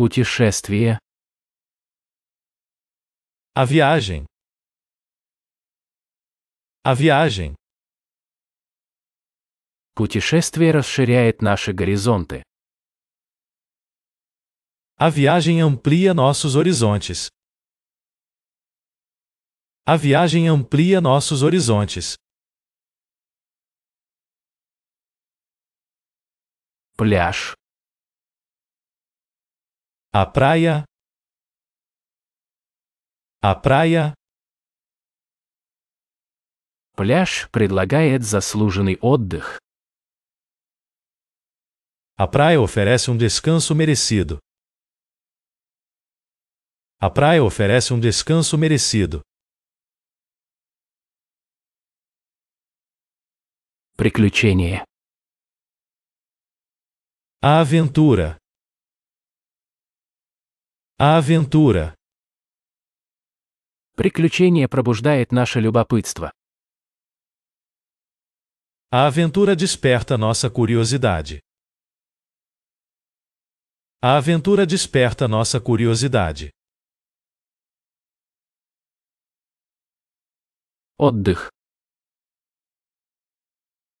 Путешествие. A viagem. A viagem. Путешествие расширяет наши горизонты. A viagem amplia nossos horizontes. A viagem amplia nossos horizontes. Пляж. A praia. A praia. Пляж предлагает заслуженный отдых. A praia oferece um descanso merecido. A praia oferece um descanso merecido. Приключение. A aventura. Aventura. Приключение пробуждает наше любопытство. A aventura desperta nossa curiosidade. A aventura desperta nossa curiosidade. Отдых.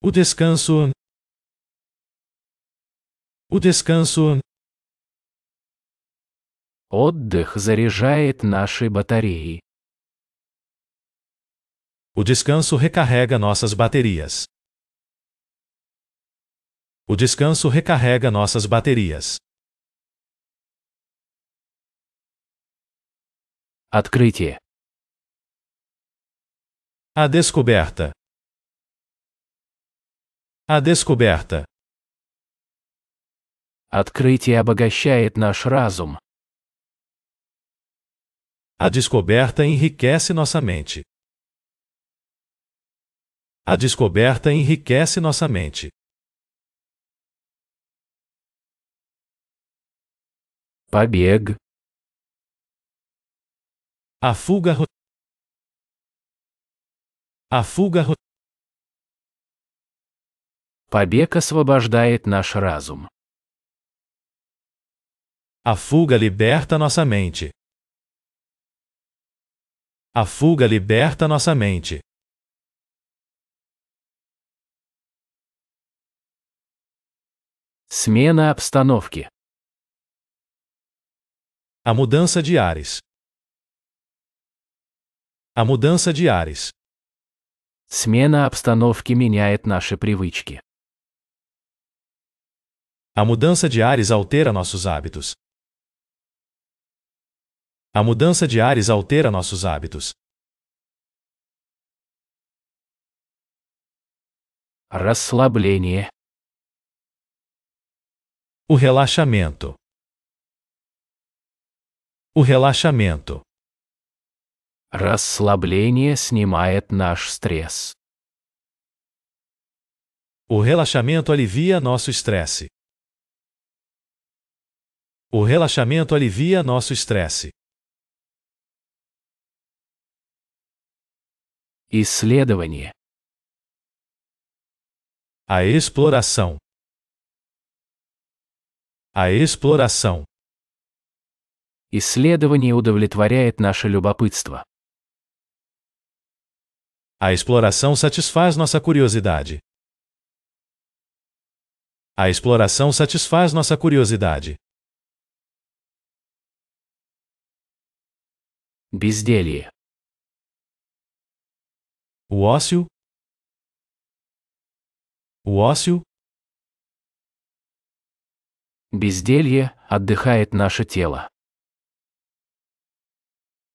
O descanso. O descanso. Отдых заряжает наши батареи. O descanso recarrega nossas baterias. O descanso recarrega nossas baterias. Открытие. A descoberta. A descoberta. Открытие обогащает наш разум. A descoberta enriquece nossa mente. A descoberta enriquece nossa mente. Pabieg. A fuga. A fuga. Побег освобождает наш разум. A fuga liberta nossa mente. A fuga liberta nossa mente. Смена обстановки. A mudança de ares. A mudança de ares. Смена обстановки меняет наши привычки. A mudança de ares altera nossos hábitos. A mudança de ares altera nossos hábitos. Расслабление. O relaxamento. O relaxamento. Расслабление снимает наш стресс. O relaxamento alivia nosso estresse. O relaxamento alivia nosso estresse. Исследование. A exploração. A exploração. Исследование удовлетворяет наше любопытство. A exploração satisfaz nossa curiosidade. A exploração satisfaz nossa curiosidade. Безделье o ócio, o ócio. Безделье отдыхает наше тело.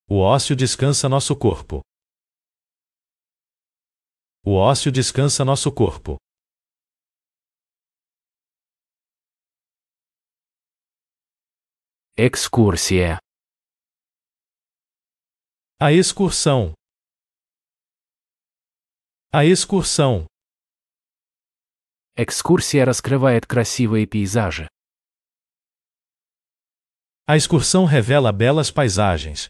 O ócio descansa nosso corpo. O ócio descansa nosso corpo. Excursia. A excursão. A excursão. Экскурсия раскрывает красивые пейзажи. A excursão revela belas paisagens.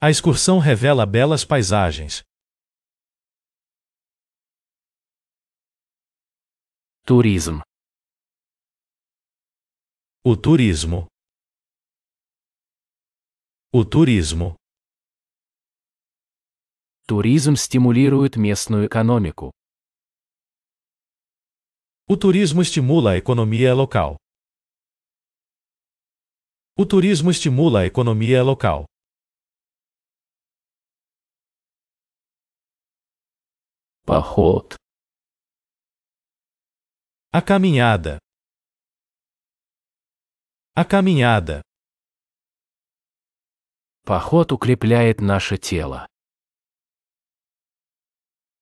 A excursão revela belas paisagens. Turismo. O turismo. O turismo. Туризм стимулирует местную экономику. O turismo estimula a economia local. O turismo estimula a economia local. Поход. A caminhada. A caminhada. Поход укрепляет наше тело.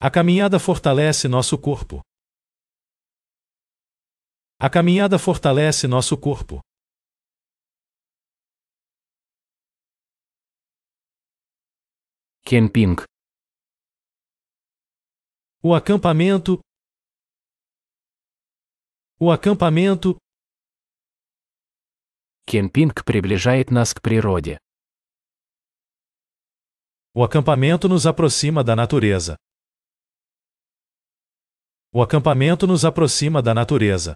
A caminhada fortalece nosso corpo. A caminhada fortalece nosso corpo. Camping. O acampamento. O acampamento. Кемпинг приближает нас к природе. O acampamento nos aproxima da natureza. O acampamento nos aproxima da natureza.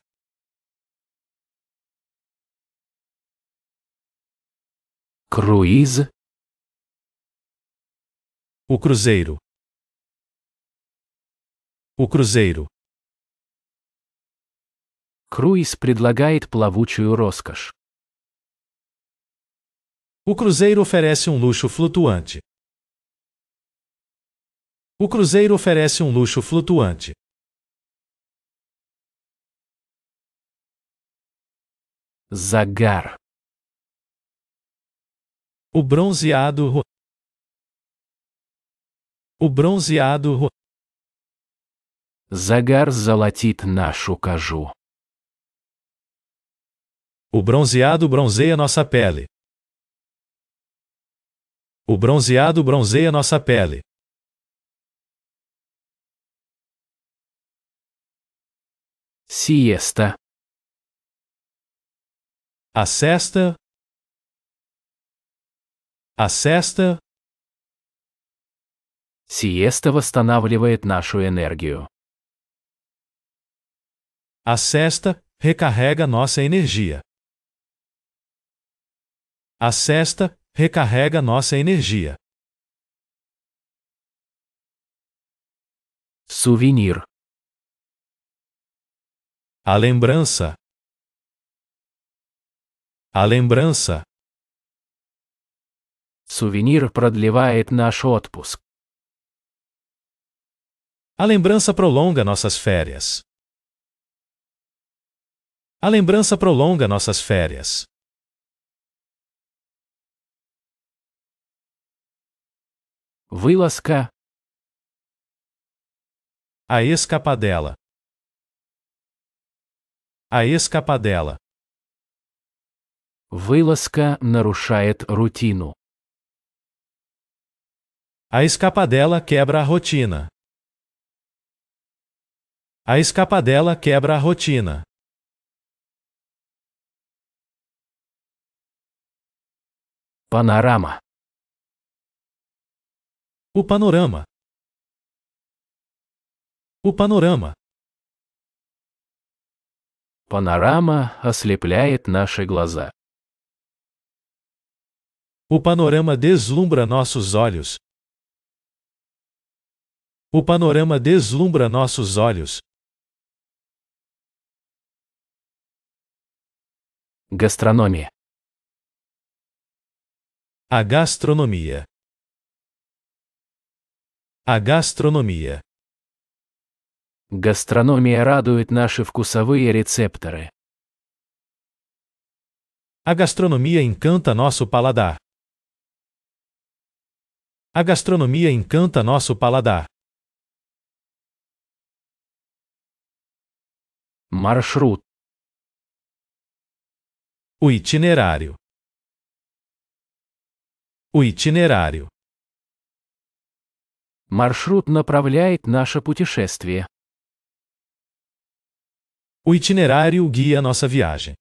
Cruise. O cruzeiro. O cruzeiro. Круиз предлагает плавучую роскошь. O cruzeiro oferece um luxo flutuante. O cruzeiro oferece um luxo flutuante. Zagar. O bronzeado. O bronzeado. Zagar zalatit нашу caju. O bronzeado bronzeia nossa pele. O bronzeado bronzeia nossa pele. Siesta. A sexta. А сеста? Сиеста восстанавливает нашу энергию. A sexta recarrega nossa energia. A sexta recarrega nossa energia. Souvenir. A lembrança. A lembrança, souvenir, продлевает наш отпуск. A lembrança prolonga nossas férias. A lembrança prolonga nossas férias. Вылазка. A escapadela. A escapadela. Вылазка нарушает рутину. A escapadela quebra a rotina. A escapadela quebra a rotina. Panorama. O panorama. O panorama. Panorama ослепляет наши глаза. O panorama deslumbra nossos olhos. O panorama deslumbra nossos olhos. Gastronomia. A gastronomia. A gastronomia. Gastronomia радует наши вкусовые рецепторы. A gastronomia encanta nosso paladar. A gastronomia encanta nosso paladar. Marshrut. O itinerário. O itinerário. Маршрут направляет наше путешествие. O itinerário guia nossa viagem.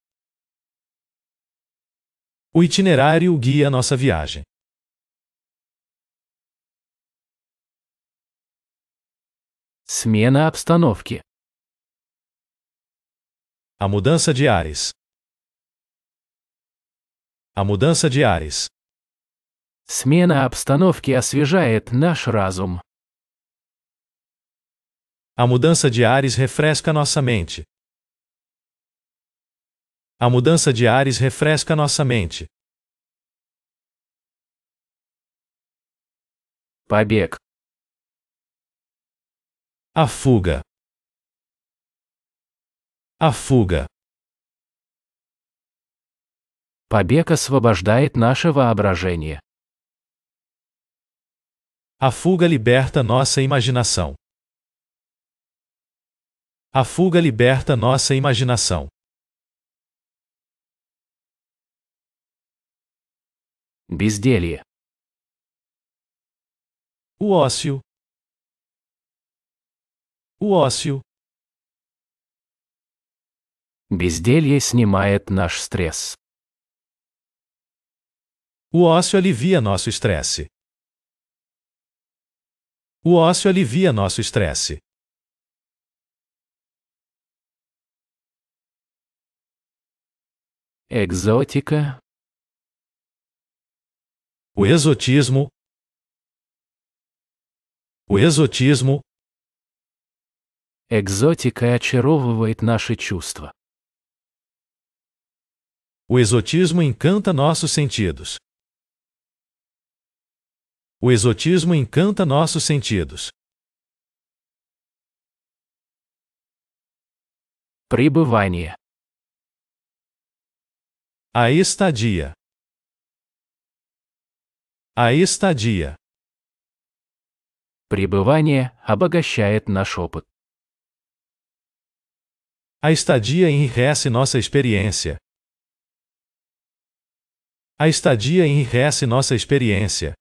O itinerário guia nossa viagem. Смена обстановки. A mudança de ares. A mudança de ares. Смена обстановки освежает наш разум. A mudança de ares refresca nossa mente. A mudança de ares refresca nossa mente. Побег. A fuga. A fuga. Побег освобождает наше воображение. A fuga liberta nossa imaginação. A fuga liberta nossa imaginação. Безделье. O ócio o ócio. Безделье снимает наш стресс. O ócio alivia nosso estresse. O ócio alivia nosso estresse. Exótica. O exotismo. O exotismo Экзотика очаровывает наши чувства. O exotismo encanta nossos sentidos. O exotismo encanta nossos sentidos. Пребывание. A estadia. A estadia. Пребывание обогащает наш опыт. A estadia enriquece nossa experiência. A estadia enriquece nossa experiência.